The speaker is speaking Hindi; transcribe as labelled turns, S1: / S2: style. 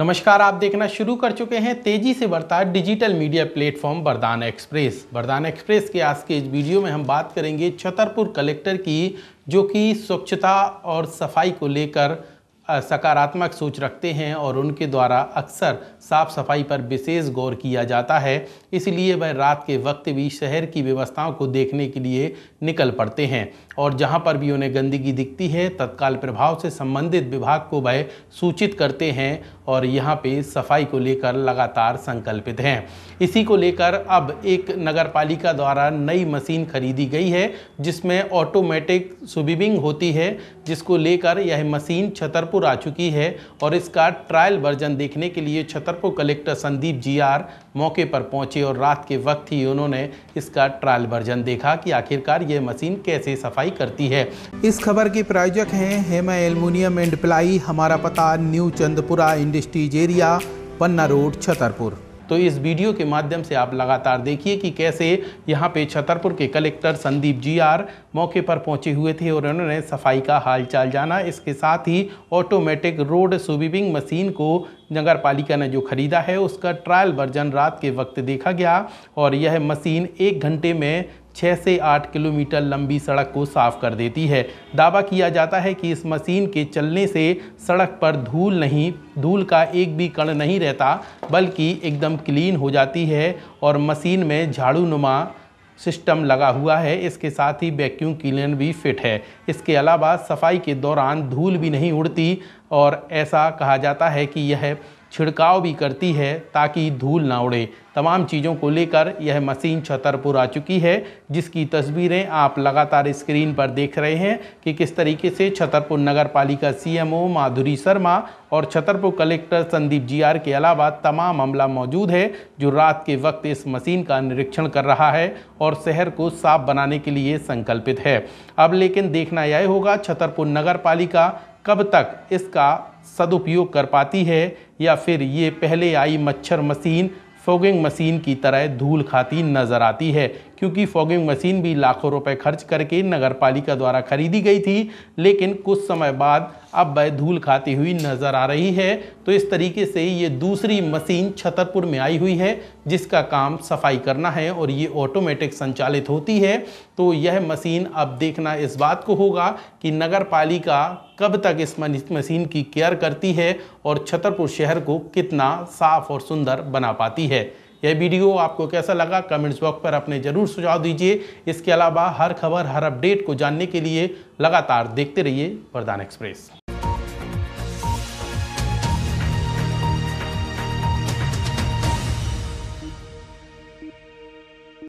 S1: नमस्कार आप देखना शुरू कर चुके हैं तेजी से बढ़ता digital media platform Vardan express Vardan express के आज के इस वीडियो में हम बात करेंगे छतरपुर कलेक्टर की जो कि स्वच्छता और सफाई को लेकर सकारात्मक सोच रखते हैं और उनके द्वारा अक्सर साफ सफाई पर विशेष गौर किया जाता है इसलिए वह रात के वक्त भी शहर की व्यवस्थाओं को देखने के लिए निकल पड़ते हैं और जहां पर भी उन्हें गंदगी दिखती है तत्काल प्रभाव से संबंधित विभाग को वह सूचित करते हैं और यहाँ पे सफाई को लेकर लगातार संकल्पित हैं इसी को लेकर अब एक नगर पालिका द्वारा नई मशीन खरीदी गई है जिसमें ऑटोमेटिक सुबिबिंग होती है जिसको लेकर यह मशीन छतरपुर आ चुकी है और इसका ट्रायल वर्जन देखने के लिए Chhatarpur collector Sandeep G R मौके पर पहुंचे और रात के वक्त ही उन्होंने इसका ट्रायल वर्जन देखा कि आखिरकार यह मशीन कैसे सफाई करती है इस खबर के प्रायोजक हैं हेमा एल्मोनियम एंड प्लाई हमारा पता new Chandpura India prestige area Panna road Chhatarpur तो इस वीडियो के माध्यम से आप लगातार देखिए कि कैसे यहाँ पे छतरपुर के कलेक्टर संदीप जी आर मौके पर पहुँचे हुए थे और उन्होंने सफाई का हालचाल जाना इसके साथ ही ऑटोमेटिक रोड स्वीपिंग मशीन को नगर पालिका ने जो ख़रीदा है उसका ट्रायल वर्जन रात के वक्त देखा गया और यह मशीन एक घंटे में छः से आठ किलोमीटर लंबी सड़क को साफ कर देती है दावा किया जाता है कि इस मशीन के चलने से सड़क पर धूल नहीं धूल का एक भी कण नहीं रहता बल्कि एकदम क्लीन हो जाती है और मशीन में झाड़ू नुमा सिस्टम लगा हुआ है इसके साथ ही वैक्यूम क्लीनर भी फिट है इसके अलावा सफाई के दौरान धूल भी नहीं उड़ती और ऐसा कहा जाता है कि यह छिड़काव भी करती है ताकि धूल ना उड़े तमाम चीज़ों को लेकर यह मशीन छतरपुर आ चुकी है जिसकी तस्वीरें आप लगातार स्क्रीन पर देख रहे हैं कि किस तरीके से छतरपुर नगर पालिका सी माधुरी शर्मा और छतरपुर कलेक्टर संदीप जी के अलावा तमाम अमला मौजूद है जो रात के वक्त इस मशीन का निरीक्षण कर रहा है और शहर को साफ बनाने के लिए संकल्पित है अब लेकिन देखना यह होगा छतरपुर नगर पालिका कब तक इसका सदुपयोग कर पाती है या फिर ये पहले आई मच्छर मशीन फोगिंग मशीन की तरह धूल खाती नज़र आती है क्योंकि फॉगिंग मशीन भी लाखों रुपए खर्च करके नगर पालिका द्वारा खरीदी गई थी लेकिन कुछ समय बाद अब वह धूल खाती हुई नजर आ रही है तो इस तरीके से ये दूसरी मशीन छतरपुर में आई हुई है जिसका काम सफाई करना है और ये ऑटोमेटिक संचालित होती है तो यह मशीन अब देखना इस बात को होगा कि नगर पालिका कब तक इस मशीन की केयर करती है और छतरपुर शहर को कितना साफ और सुंदर बना पाती है यह वीडियो आपको कैसा लगा कमेंट्स बॉक्स पर अपने ज़रूर सुझाव दीजिए इसके अलावा हर खबर हर अपडेट को जानने के लिए लगातार देखते रहिए वरदान एक्सप्रेस